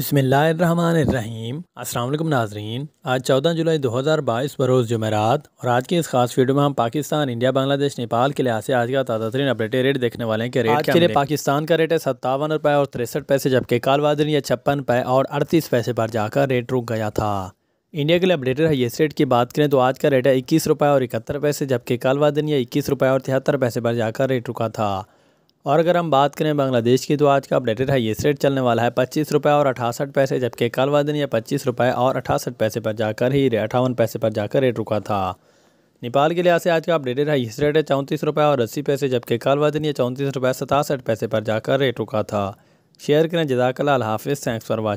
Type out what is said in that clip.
बसमीम अल्लाम नाजरीन आज 14 जुलाई 2022 बरोज़ जुमेरात और आज की इस खास वीडियो में हम पाकिस्तान इंडिया बांग्लादेश नेपाल के लिहाज से आज का ताज़ा तरीन अपडेट रेट देखने वाले हैं कि रेट आज के लिए पाकिस्तान का रेट है सत्तावन रुपये और तिरसठ पैसे जबकि कालवादन या छप्पन रुपये और अड़तीस पैसे पर जाकर रेट रुक गया था इंडिया के लिए अपडेटेड है येस रेट की बात करें तो आज का रेट है इक्कीस रुपये और इकहत्तर पैसे जबकि कालवादन या इक्कीस रुपये और तिहत्तर पैसे पर जाकर रेट रुका था और अगर हम बात करें बांग्लादेश की तो आज का अपडेटेड हाईएस्ट रेट चलने वाला है पच्चीस रुपये और अठासठ पैसे जबकि कल वाले दिन यह पच्चीस रुपये और अठासठ पैसे पर जाकर ही अठावन पैसे पर जाकर रेट रुका था नेपाल के लिहाज से आज का अपडेटेड हाईएस्ट रेट है चौंतीस रुपये और अस्सी पैसे जबकि कल वाले दिन यह चौंतीस रुपये सतासठ पैसे पर जाकर रेट रुका था शेयर करें जदाकल हाफिज़ थैंक्स फॉर